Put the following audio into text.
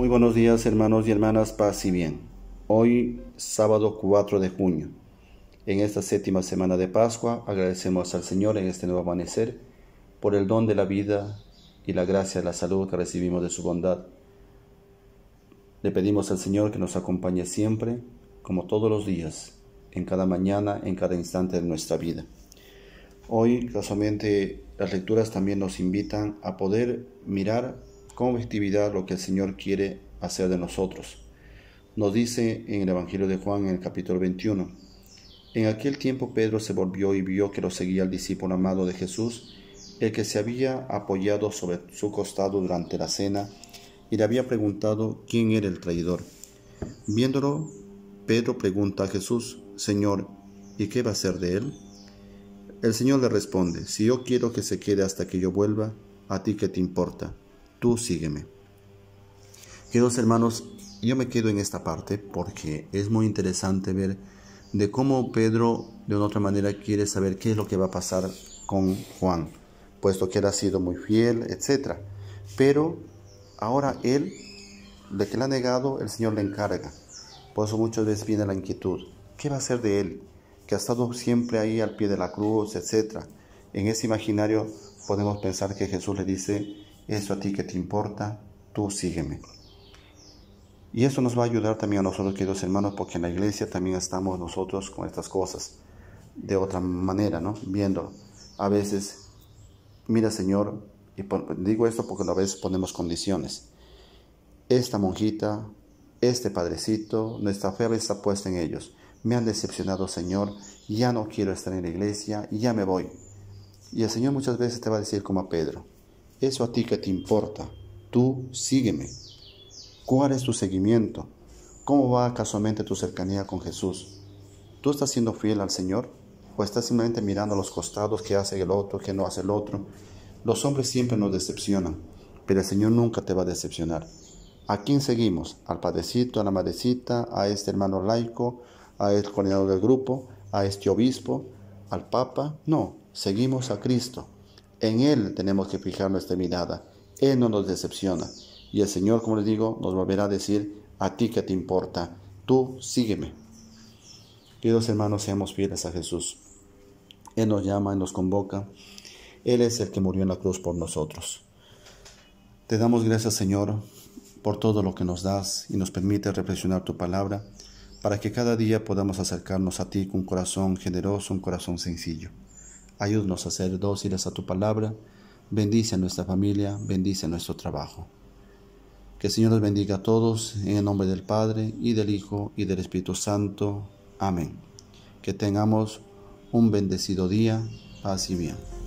Muy buenos días hermanos y hermanas, paz y bien. Hoy, sábado 4 de junio, en esta séptima semana de Pascua, agradecemos al Señor en este nuevo amanecer por el don de la vida y la gracia de la salud que recibimos de su bondad. Le pedimos al Señor que nos acompañe siempre, como todos los días, en cada mañana, en cada instante de nuestra vida. Hoy, casualmente, las lecturas también nos invitan a poder mirar con objetividad lo que el Señor quiere hacer de nosotros. Nos dice en el Evangelio de Juan en el capítulo 21. En aquel tiempo Pedro se volvió y vio que lo seguía el discípulo amado de Jesús, el que se había apoyado sobre su costado durante la cena y le había preguntado quién era el traidor. Viéndolo, Pedro pregunta a Jesús, Señor, ¿y qué va a ser de él? El Señor le responde, si yo quiero que se quede hasta que yo vuelva, ¿a ti qué te importa? tú sígueme. Queridos hermanos, yo me quedo en esta parte porque es muy interesante ver de cómo Pedro de una otra manera quiere saber qué es lo que va a pasar con Juan, puesto que él ha sido muy fiel, etc. Pero ahora él, de que le ha negado, el Señor le encarga. Por eso muchas veces viene la inquietud, ¿qué va a ser de él? Que ha estado siempre ahí al pie de la cruz, etc. En ese imaginario podemos pensar que Jesús le dice, eso a ti que te importa, tú sígueme. Y eso nos va a ayudar también a nosotros, queridos hermanos, porque en la iglesia también estamos nosotros con estas cosas, de otra manera, ¿no? Viendo, a veces, mira Señor, y digo esto porque a veces ponemos condiciones. Esta monjita, este padrecito, nuestra fe está puesta en ellos. Me han decepcionado, Señor, ya no quiero estar en la iglesia, ya me voy. Y el Señor muchas veces te va a decir como a Pedro, eso a ti que te importa. Tú sígueme. ¿Cuál es tu seguimiento? ¿Cómo va casualmente tu cercanía con Jesús? ¿Tú estás siendo fiel al Señor? ¿O estás simplemente mirando a los costados qué hace el otro, qué no hace el otro? Los hombres siempre nos decepcionan, pero el Señor nunca te va a decepcionar. ¿A quién seguimos? ¿Al Padecito, a la madrecita, a este hermano laico, a este coordinador del grupo, a este obispo, al papa? No, seguimos a Cristo. En Él tenemos que fijar nuestra mirada. Él no nos decepciona. Y el Señor, como les digo, nos volverá a decir, a ti que te importa, tú sígueme. Queridos hermanos, seamos fieles a Jesús. Él nos llama, Él nos convoca. Él es el que murió en la cruz por nosotros. Te damos gracias, Señor, por todo lo que nos das y nos permite reflexionar tu palabra, para que cada día podamos acercarnos a ti con un corazón generoso, un corazón sencillo. Ayúdanos a ser dóciles a tu palabra. Bendice a nuestra familia, bendice nuestro trabajo. Que el Señor los bendiga a todos en el nombre del Padre y del Hijo y del Espíritu Santo. Amén. Que tengamos un bendecido día. Paz y bien.